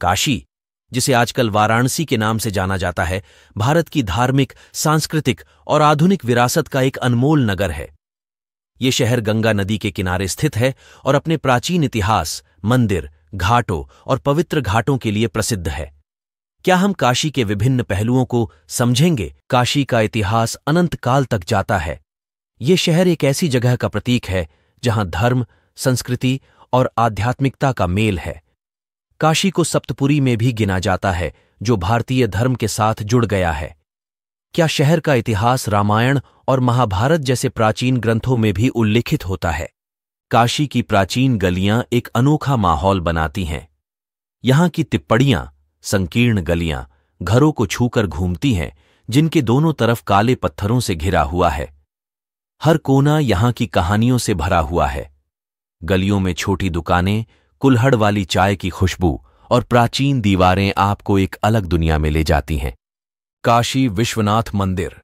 काशी जिसे आजकल वाराणसी के नाम से जाना जाता है भारत की धार्मिक सांस्कृतिक और आधुनिक विरासत का एक अनमोल नगर है ये शहर गंगा नदी के किनारे स्थित है और अपने प्राचीन इतिहास मंदिर घाटों और पवित्र घाटों के लिए प्रसिद्ध है क्या हम काशी के विभिन्न पहलुओं को समझेंगे काशी का इतिहास अनंत काल तक जाता है ये शहर एक ऐसी जगह का प्रतीक है जहां धर्म संस्कृति और आध्यात्मिकता का मेल है काशी को सप्तपुरी में भी गिना जाता है जो भारतीय धर्म के साथ जुड़ गया है क्या शहर का इतिहास रामायण और महाभारत जैसे प्राचीन ग्रंथों में भी उल्लिखित होता है काशी की प्राचीन गलियां एक अनोखा माहौल बनाती हैं यहां की टिप्पणियां संकीर्ण गलियां घरों को छूकर घूमती हैं जिनके दोनों तरफ काले पत्थरों से घिरा हुआ है हर कोना यहां की कहानियों से भरा हुआ है गलियों में छोटी दुकानें कुल्हड़ वाली चाय की खुशबू और प्राचीन दीवारें आपको एक अलग दुनिया में ले जाती हैं काशी विश्वनाथ मंदिर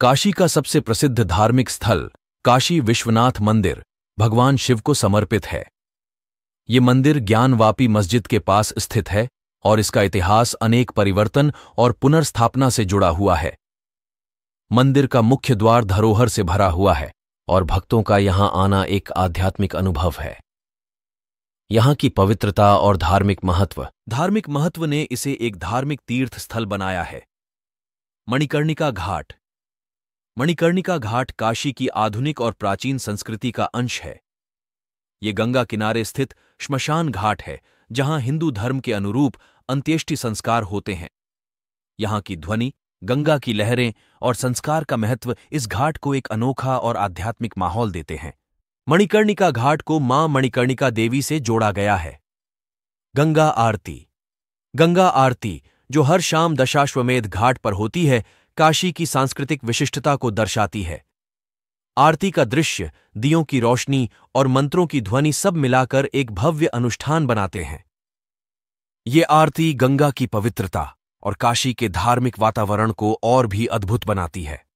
काशी का सबसे प्रसिद्ध धार्मिक स्थल काशी विश्वनाथ मंदिर भगवान शिव को समर्पित है ये मंदिर ज्ञानवापी मस्जिद के पास स्थित है और इसका इतिहास अनेक परिवर्तन और पुनर्स्थापना से जुड़ा हुआ है मंदिर का मुख्य द्वार धरोहर से भरा हुआ है और भक्तों का यहां आना एक आध्यात्मिक अनुभव है यहाँ की पवित्रता और धार्मिक महत्व धार्मिक महत्व ने इसे एक धार्मिक तीर्थ स्थल बनाया है मणिकर्णिका घाट मणिकर्णिका घाट काशी की आधुनिक और प्राचीन संस्कृति का अंश है ये गंगा किनारे स्थित श्मशान घाट है जहां हिंदू धर्म के अनुरूप अंत्येष्टि संस्कार होते हैं यहां की ध्वनि गंगा की लहरें और संस्कार का महत्व इस घाट को एक अनोखा और आध्यात्मिक माहौल देते हैं मणिकर्णिका घाट को मां मणिकर्णिका देवी से जोड़ा गया है गंगा आरती गंगा आरती जो हर शाम दशाश्वमेध घाट पर होती है काशी की सांस्कृतिक विशिष्टता को दर्शाती है आरती का दृश्य दियों की रोशनी और मंत्रों की ध्वनि सब मिलाकर एक भव्य अनुष्ठान बनाते हैं ये आरती गंगा की पवित्रता और काशी के धार्मिक वातावरण को और भी अद्भुत बनाती है